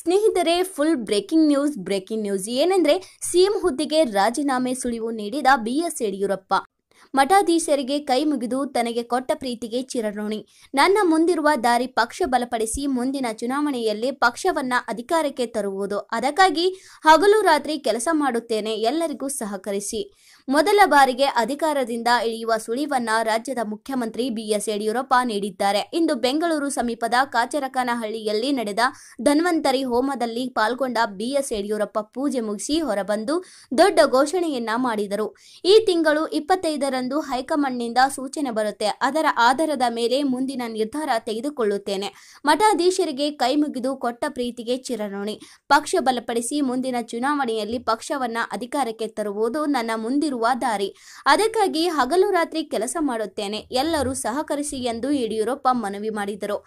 ಸ್ನೇಹಿತರೆ full breaking news breaking news ಏನಂದ್ರೆ CM ಹುದ್ದೆಗೆ ರಾಜೀನಾಮೆ ಸುಳಿವು ನೀಡಿದ ಬಿಎಸ್ ಯಡಿಯೂರಪ್ಪ ಮಠಾಧೀಶರಿಗೆ ಕೈ ಮುಗಿದು ತನಗೆ ಕೊಟ್ಟ ಪ್ರೀತಿಗೆ ಚಿರಋಣಿ ನನ್ನ ಮುಂದಿರುವ ದಾರಿ ಪಕ್ಷ ಬಲಪಡಿಸಿ ಮುಂದಿನ ಚುನಾವಣೆಯಲ್ಲಿ ಪಕ್ಷವನ್ನ ಅಧಿಕಾರಕ್ಕೆ ತರುವುದು ಅದಕ್ಕಾಗಿ ಹಗಲು ರಾತ್ರಿ ಕೆಲಸ ಮಾಡುತ್ತೇನೆ ಎಲ್ಲರಿಗೂ ಸಹಕರಿಸಿ ಮೊದಲ ಬಾರಿಗೆ ಅಧಿಕಾರದಿಂದ ಇಳಿಯುವ ಸುಳಿವನ್ನ ರಾಜ್ಯದ ಮುಖ್ಯಮಂತ್ರಿ ಬಿಎಸ್ ಯಡಿಯೂರಪ್ಪ ನೀಡಿದ್ದಾರೆ ಇಂದು ಬೆಂಗಳೂರು ಸಮೀಪದ ಕಾಚರಕನಹಳ್ಳಿಯಲ್ಲಿ ನಡೆದ ಧನ್ವಂತರಿ ಹೋಮದಲ್ಲಿ ಪಾಲ್ಗೊಂಡ ಬಿಎಸ್ ಯಡಿಯೂರಪ್ಪ ಪೂಜೆ ಮುಗಿಸಿ ಹೊರಬಂದು ದೊಡ್ಡ ಘೋಷಣೆಯನ್ನ ಮಾಡಿದರು ಈ ತಿಂಗಳು ಇಪ್ಪತ್ತೈದರ ಇಪ್ಪತ್ತೊಂದರಂದು ಹೈಕಮಾಂಡ್ನಿಂದ ಸೂಚನೆ ಬರುತ್ತೆ ಅದರ ಆಧಾರದ ಮೇಲೆ ಮುಂದಿನ ನಿರ್ಧಾರ ತೆಗೆದುಕೊಳ್ಳುತ್ತೇನೆ ಮಠಾಧೀಶರಿಗೆ ಕೈ ಮುಗಿದು ಕೊಟ್ಟ ಪ್ರೀತಿಗೆ ಚಿರನೋಣಿ ಪಕ್ಷ ಬಲಪಡಿಸಿ ಮುಂದಿನ ಚುನಾವಣೆಯಲ್ಲಿ ಪಕ್ಷವನ್ನ ಅಧಿಕಾರಕ್ಕೆ ತರುವುದು ನನ್ನ ಮುಂದಿರುವ ದಾರಿ ಅದಕ್ಕಾಗಿ ಹಗಲು ರಾತ್ರಿ ಕೆಲಸ ಮಾಡುತ್ತೇನೆ ಎಲ್ಲರೂ ಸಹಕರಿಸಿ ಎಂದು ಯಡಿಯೂರಪ್ಪ ಮನವಿ ಮಾಡಿದರು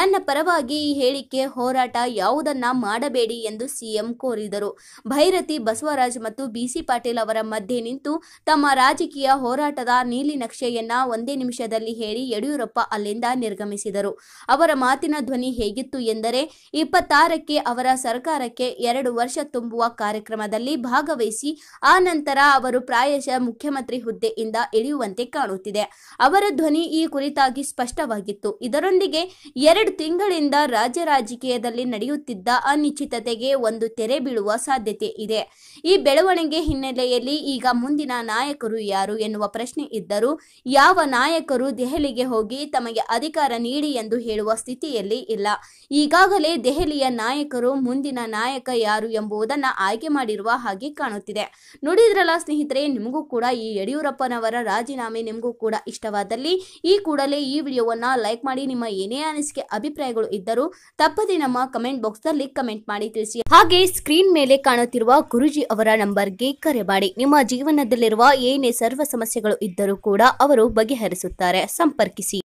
ನನ್ನ ಪರವಾಗಿ ಈ ಹೇಳಿಕೆ ಹೋರಾಟ ಯಾವುದನ್ನ ಮಾಡಬೇಡಿ ಎಂದು ಸಿಎಂ ಕೋರಿದರು ಭೈರತಿ ಬಸವರಾಜ್ ಮತ್ತು ಬಿಸಿ ಪಾಟೀಲ್ ಅವರ ಮಧ್ಯೆ ನಿಂತು ತಮ್ಮ ರಾಜಕೀಯ ಹೋರಾಟ ಭಾರತದ ನೀಲಿ ನಕ್ಷೆಯನ್ನ ಒಂದೇ ನಿಮಿಷದಲ್ಲಿ ಹೇಳಿ ಯಡಿಯೂರಪ್ಪ ಅಲ್ಲಿಂದ ನಿರ್ಗಮಿಸಿದರು ಅವರ ಮಾತಿನ ಧ್ವನಿ ಹೇಗಿತ್ತು ಎಂದರೆ ಇಪ್ಪತ್ತಾರಕ್ಕೆ ಅವರ ಸರ್ಕಾರಕ್ಕೆ ಎರಡು ವರ್ಷ ತುಂಬುವ ಕಾರ್ಯಕ್ರಮದಲ್ಲಿ ಭಾಗವಹಿಸಿ ಆ ನಂತರ ಅವರು ಪ್ರಾಯಶಃ ಮುಖ್ಯಮಂತ್ರಿ ಹುದ್ದೆಯಿಂದ ಇಳಿಯುವಂತೆ ಕಾಣುತ್ತಿದೆ ಅವರ ಧ್ವನಿ ಈ ಕುರಿತಾಗಿ ಸ್ಪಷ್ಟವಾಗಿತ್ತು ಇದರೊಂದಿಗೆ ಎರಡು ತಿಂಗಳಿಂದ ರಾಜ್ಯ ರಾಜಕೀಯದಲ್ಲಿ ನಡೆಯುತ್ತಿದ್ದ ಅನಿಶ್ಚಿತತೆಗೆ ಒಂದು ತೆರೆ ಬೀಳುವ ಸಾಧ್ಯತೆ ಇದೆ ಈ ಬೆಳವಣಿಗೆ ಹಿನ್ನೆಲೆಯಲ್ಲಿ ಈಗ ಮುಂದಿನ ನಾಯಕರು ಯಾರು ಎನ್ನುವ ಪ್ರಶ್ನೆ ಪ್ರಶ್ನೆ ಇದ್ದರೂ ಯಾವ ನಾಯಕರು ದೆಹಲಿಗೆ ಹೋಗಿ ತಮಗೆ ಅಧಿಕಾರ ನೀಡಿ ಎಂದು ಹೇಳುವ ಸ್ಥಿತಿಯಲ್ಲಿ ಇಲ್ಲ ಈಗಾಗಲೇ ದೆಹಲಿಯ ನಾಯಕರು ಮುಂದಿನ ನಾಯಕ ಯಾರು ಎಂಬುದನ್ನು ಆಯ್ಕೆ ಮಾಡಿರುವ ಹಾಗೆ ಕಾಣುತ್ತಿದೆ ನೋಡಿದ್ರಲ್ಲ ಸ್ನೇಹಿತರೆ ನಿಮಗೂ ಕೂಡ ಈ ಯಡಿಯೂರಪ್ಪನವರ ರಾಜೀನಾಮೆ ನಿಮಗೂ ಕೂಡ ಇಷ್ಟವಾದಲ್ಲಿ ಈ ಕೂಡಲೇ ಈ ವಿಡಿಯೋವನ್ನು ಲೈಕ್ ಮಾಡಿ ನಿಮ್ಮ ಏನೇ ಅನಿಸಿಕೆ ಅಭಿಪ್ರಾಯಗಳು ಇದ್ದರೂ ತಪ್ಪದೇ ನಮ್ಮ ಕಮೆಂಟ್ ಬಾಕ್ಸ್ ನಲ್ಲಿ ಕಮೆಂಟ್ ಮಾಡಿ ತಿಳಿಸಿ ಹಾಗೆ ಸ್ಕ್ರೀನ್ ಮೇಲೆ ಕಾಣುತ್ತಿರುವ ಗುರುಜಿ ಅವರ ನಂಬರ್ಗೆ ಕರೆ ಮಾಡಿ ನಿಮ್ಮ ಜೀವನದಲ್ಲಿರುವ ಏನೇ ಸರ್ವ ಸಮಸ್ಯೆಗಳು ಇದ್ದರೂ ಕೂಡ ಅವರು ಬಗೆಹರಿಸುತ್ತಾರೆ ಸಂಪರ್ಕಿಸಿ